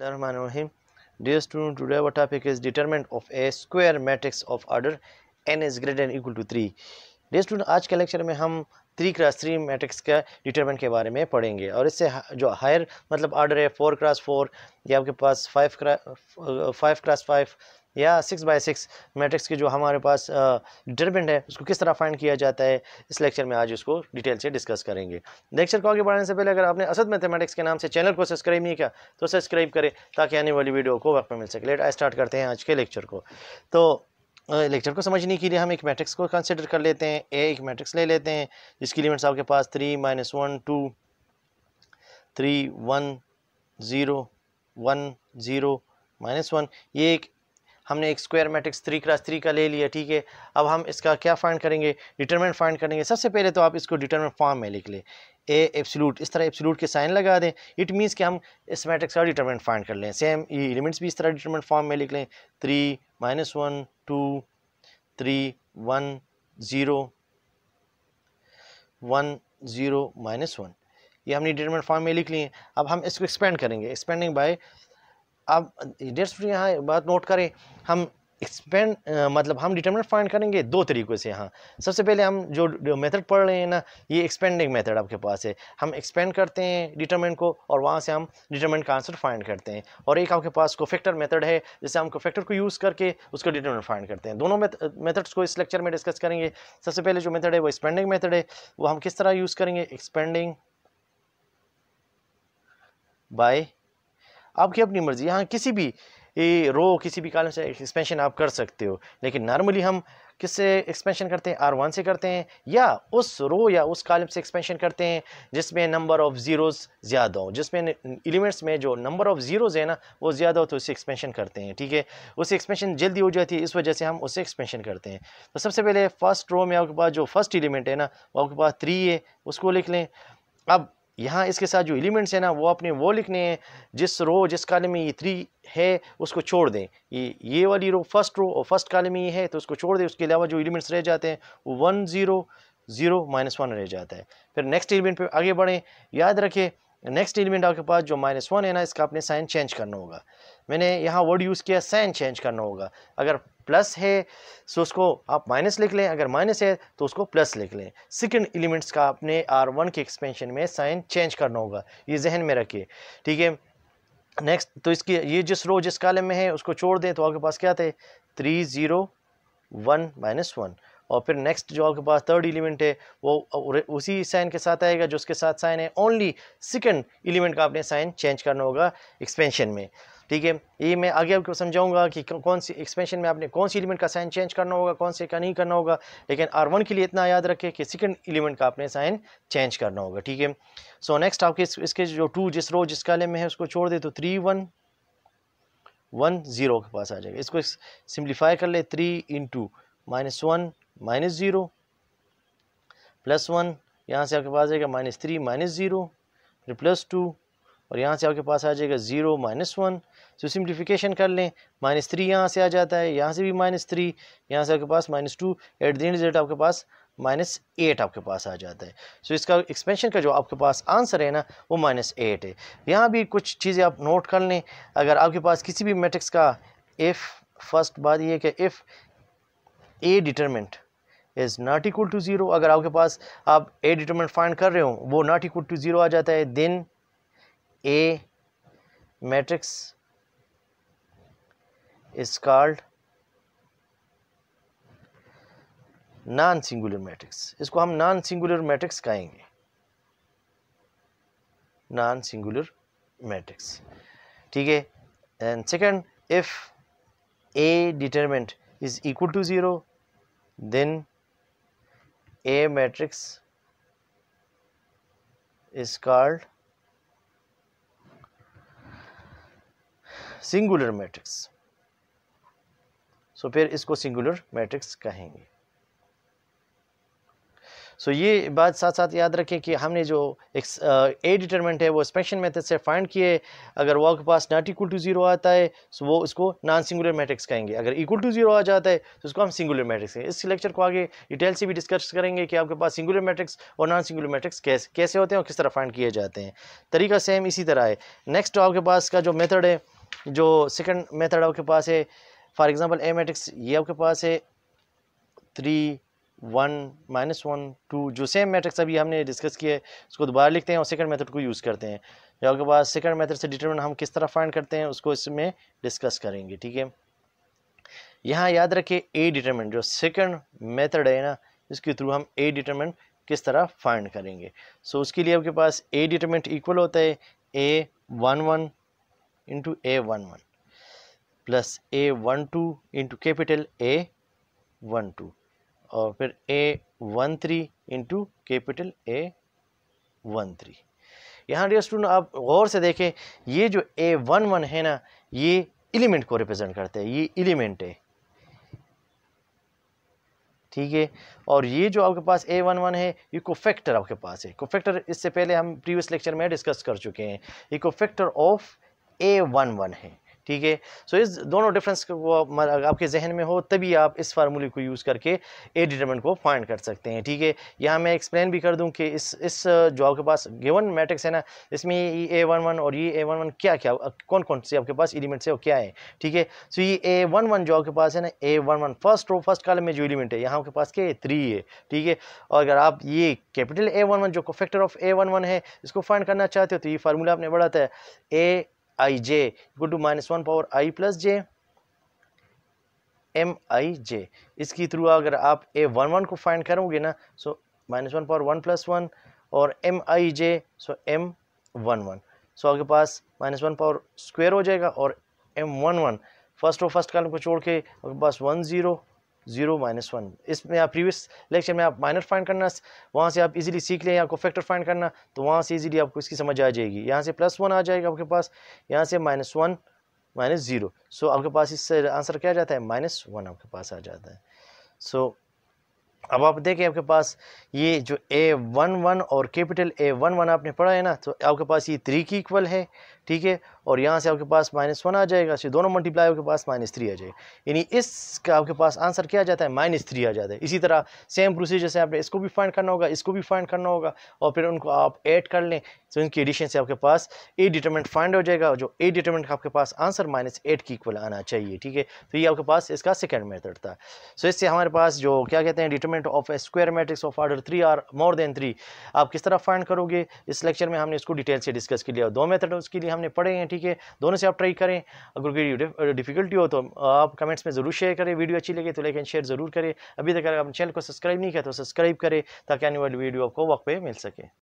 Bismillahirrahmanirrahim. Dear student, today our topic is determinant of a square matrix of order n is greater than equal to 3. Dear student, आज के lecture में हम three cross three matrix का determinant के बारे में पढ़ेंगे और इससे जो हायर मतलब आर्डर है फोर क्रॉस फोर या आपके पास five cross five cross five या सिक्स बाई सिक्स मैट्रिक्स की जो हमारे पास डिटर्मेंट है उसको किस तरह फाइंड किया जाता है इस लेक्चर में आज उसको डिटेल से डिस्कस करेंगे लेक्चर को आगे बढ़ाने से पहले अगर आपने असद मैथमेटिक्स के नाम से चैनल को सब्सक्राइब नहीं किया तो सब्सक्राइब करें ताकि आने वाली वीडियो को वक्त में मिल सके लेट आई स्टार्ट करते हैं आज के लेक्चर को तो लेक्चर को समझने के लिए हम एक मैट्रिक्स को कंसिडर कर लेते हैं ए एक मैट्रिक्स ले लेते हैं जिसकी लिमिट्स आपके पास three minus one two three one zero one zero minus one ये एक हमने एक square matrix three cross three का ले लिया ठीक है अब हम इसका क्या फाइंड करेंगे डिटर्मेंट फाइंड करेंगे सबसे पहले तो आप इसको डिटर्मेंट फॉर्म में लिख लें ए एब्सोल्यूट इस तरह एब्सोल्यूट के साइन लगा दें इट मीन्स कि हम इस मैट्रिक्स का डिटर्मेंट फाइंड कर लें सेम ये एलिमेंट्स भी इस तरह डिटर्मेंट फॉर्म में लिख लें three minus one two three one zero one zero minus one ये हमने डिटर्मेंट फॉर्म में लिख लिए अब हम इसको एक्सपेंड करेंगे एक्सपेंडिंग बाय अब डेट्स फ्री यहाँ बात नोट करें हम एक्सपेंड मतलब हम डिटर्मिनेंट फाइंड करेंगे दो तरीक़ों से यहाँ सबसे पहले हम जो मेथड पढ़ रहे हैं ना ये एक्सपेंडिंग मेथड आपके पास है हम एक्सपेंड करते हैं डिटर्मिनेंट को और वहाँ से हम डिटर्मिनेंट का आंसर फाइंड करते हैं और एक आपके पास कोफेक्टर मेथड है जिससे हम कोफेक्टर को यूज़ करके उसका डिटर्मिनेंट फाइंड करते हैं दोनों मेथड्स को इस लेक्चर में डिस्कस करेंगे सबसे पहले जो मेथड है वो एक्सपेंडिंग मेथड है वो हम किस तरह यूज़ करेंगे एक्सपेंडिंग बाय आपकी अपनी मर्ज़ी यहाँ किसी भी ये रो किसी भी कारण से एक्सपेंशन आप कर सकते हो लेकिन नॉर्मली हम किससे एक्सपेंशन करते हैं आर वन से करते हैं या उस रो या उस कॉलम से एक्सपेंशन करते हैं जिसमें नंबर ऑफ़ ज़ीरोज़ ज़्यादा हो जिसमें एलिमेंट्स में जो नंबर ऑफ़ ज़ीरोज़ है ना वो ज़्यादा हो तो उससे एक्सपेंशन करते हैं ठीक है उसे एक्सपेंशन जल्दी हो जाती है इस वजह से हम उससे एक्सपेंशन करते हैं तो सबसे पहले फर्स्ट रो में आपके पास जो फर्स्ट एलिमेंट है ना वो आपके पास थ्री है उसको लिख लें अब यहाँ इसके साथ जो एलिमेंट्स हैं ना वो अपने वो लिखने हैं जिस रो जिस काले में ये थ्री है उसको छोड़ दें ये ये वाली रो फर्स्ट रो और फर्स्ट काले में ये है तो उसको छोड़ दें उसके अलावा जो एलिमेंट्स रह जाते हैं वो one zero zero minus one रह जाता है फिर नेक्स्ट एलिमेंट पर आगे बढ़ें याद रखें नेक्स्ट एलिमेंट आपके पास जो माइनस वन है ना इसका आपने साइन चेंज करना होगा मैंने यहाँ वर्ड यूज़ किया साइन चेंज करना होगा अगर प्लस है सो उसको आप माइनस लिख लें अगर माइनस है तो उसको प्लस लिख लें सेकंड एलिमेंट्स का अपने आर वन के एक्सपेंशन में साइन चेंज करना होगा ये जहन में रखिए ठीक है नेक्स्ट तो इसकी ये जिस रो जिस कॉलम में है उसको छोड़ दें तो आपके पास क्या थे three zero one minus one और फिर नेक्स्ट जो आपके पास थर्ड एलिमेंट है वो उसी साइन के साथ आएगा जो उसके साथ साइन है ओनली सेकंड एलिमेंट का आपने साइन चेंज करना होगा एक्सपेंशन में ठीक है ये मैं आगे आपको समझाऊंगा कि कौन सी एक्सपेंशन में आपने कौन सी एलिमेंट का साइन चेंज करना होगा कौन से का नहीं करना होगा लेकिन आर वन के लिए इतना याद रखे कि सेकेंड एलिमेंट का आपने साइन चेंज करना होगा ठीक है सो नेक्स्ट आपके इस, इसके जो टू जिस रो जिस काले में है उसको छोड़ दे तो थ्री वन वन ज़ीरो के पास आ जाएगा इसको सिम्प्लीफाई कर ले three into minus one minus zero plus one यहाँ से आपके पास आएगा माइनस थ्री माइनस ज़ीरो फिर प्लस टू और यहाँ से आपके पास आ जाएगा ज़ीरो माइनस वन तो सिंप्लीफिकेशन कर लें माइनस थ्री यहाँ से आ जाता है यहाँ से भी माइनस थ्री यहाँ से आपके पास minus two eight then result आपके पास माइनस एट आपके पास आ जाता है सो तो so, इसका एक्सपेंशन का जो आपके पास आंसर है ना वो माइनस एट है यहाँ भी कुछ चीज़ें आप नोट कर लें अगर आपके पास किसी भी मैट्रिक्स का इफ़ फर्स्ट बात यह कि if a determinant is not equal to zero अगर आपके पास आप ए डिटर्मेंट फाइंड कर रहे हो वो नॉट इक्वल टू ज़ीरो आ जाता है then a matrix is called non singular matrix इसको हम नॉन सिंगुलर मैट्रिक्स कहेंगे नॉन सिंगुलर मैट्रिक्स ठीक है and second if a determinant is equal to zero then a matrix is called singular matrix so फिर इसको singular matrix कहेंगे सो so, ये बात साथ साथ याद रखें कि हमने जो एक ए डिटर्मेंट है वो स्पेक्शन मेथड से फाइंड किए अगर वॉक के पास नॉट इक्वल टू जीरो आता है तो वो इसको नॉन सिंगुलर मैट्रिक्स कहेंगे अगर इक्वल टू जीरो आ जाता है तो उसको हम सिंगुलर मैट्रिक्स कहेंगे इस लेक्चर को आगे डिटेल से भी डिस्कस करेंगे कि आपके पास सिंगुलर मैट्रिक्स और नॉन सिंगुलर मैट्रिक्स कैसे कैसे होते हैं और किस तरह फाइंड किए जाते हैं तरीका सेम इसी तरह है नेक्स्ट तो आपके पास का जो मेथड है जो सेकंड मेथड आपके पास है फॉर एग्जांपल ए मैट्रिक्स ये आपके पास है three one minus one two जो सेम मैट्रिक्स अभी हमने डिस्कस किया है उसको दोबारा लिखते हैं और सेकंड मेथड को यूज़ करते हैं जो आपके पास सेकंड मेथड से डिटरमिन हम किस तरह फाइंड करते हैं उसको इसमें डिस्कस करेंगे ठीक है यहाँ याद रखिए ए डिटरमिन जो सेकंड मेथड है ना इसके थ्रू हम ए डिटरमिन किस तरह फाइंड करेंगे सो so, उसके लिए आपके पास ए डिटरमिनेंट इक्वल होता है A one one into A one one plus A one two into capital A one two और फिर A one three into capital A one three यहाँ डियर स्टूडेंट आप गौर से देखें ये जो ए वन वन है ना ये एलिमेंट को रिप्रेजेंट करते हैं ये एलिमेंट है ठीक है और ये जो आपके पास ए वन वन है ये कोफैक्टर आपके पास है कोफैक्टर इससे पहले हम प्रीवियस लेक्चर में डिस्कस कर चुके हैं ये cofactor of A one one है ठीक है सो इस दोनों डिफरेंस को आपके जहन में हो तभी आप इस फार्मूले को यूज़ करके ए डिटर्मेंट को फाइंड कर सकते हैं ठीक है यहाँ मैं एक्सप्लेन भी कर दूँ कि इस इस जो आपके पास गिवन मैट्रिक्स है ना इसमें ये ए वन वन और ये ए वन वन क्या क्या कौन कौन से आपके पास एलिमेंट्स है और क्या है ठीक है सो ये ए वन वन जो आपके पास है ना A one one first row first column में जो एलिमेंट है यहाँ आपके पास के थ्री है ठीक है और अगर आप ये कैपिटल ए वन वन जो factor of A one one है इसको फाइंड करना चाहते हो तो ये फार्मूला आपने बढ़ाता है A I J equal to minus one power I plus J M I J इसके थ्रू अगर आप ए वन वन को फाइंड करोगे ना so minus one power one plus one और M I J so M one one so आपके पास minus one power square हो जाएगा और एम वन वन फर्स्ट और फर्स्ट कॉलम को छोड़ के आपके पास one zero zero minus one इसमें आप प्रीवियस लेक्चर में आप माइनर फाइंड करना वहाँ से आप इजीली सीख लें आपको फैक्टर फाइंड करना तो वहाँ से इजीली आपको इसकी समझ आ जाएगी यहाँ से प्लस वन आ जाएगा आपके पास यहाँ से minus one minus zero so आपके पास इससे आंसर क्या जाता है माइनस वन आपके पास आ जाता है सो so, अब आप देखें आपके पास ये जो ए वन वन और कैपिटल ए वन वन आपने पढ़ा है ना तो आपके पास ये थ्री की इक्वल है ठीक है और यहाँ से आपके पास माइनस वन आ जाएगा इसे दोनों मल्टीप्लाई आपके पास माइनस थ्री आ जाएगा यानी इसका आपके पास आंसर क्या जाता है माइनस थ्री आ जाता है इसी तरह सेम प्रोसीजर से आपने इसको भी फाइंड करना होगा इसको भी फाइंड करना होगा और फिर उनको आप ऐड कर लें तो इनकी एडिशन से आपके पास ए डिटर्मेंट फाइंड हो जाएगा जो ए डिटर्मेंट का आपके पास आंसर माइनस एट की इक्वल आना चाहिए ठीक है तो ये आपके पास इसका सेकेंड मेथड था सो इससे हमारे पास जो क्या कहते हैं determinant of a square matrix of order three or more than three आप किस तरह फाइंड करोगे इस लेक्चर में हमने इसको डिटेल से डिस्कस किया दो मेथड उसके लिए हमने पढ़े हैं ठीक ठीक है दोनों से आप ट्राई करें अगर कोई डिफिकल्टी हो तो आप कमेंट्स में ज़रूर शेयर करें वीडियो अच्छी लगे तो लाइक एंड शेयर ज़रूर करें अभी तक अगर आप चैनल को सब्सक्राइब नहीं किया तो सब्सक्राइब करें ताकि आने वाली वीडियो आपको वक्त पर मिल सके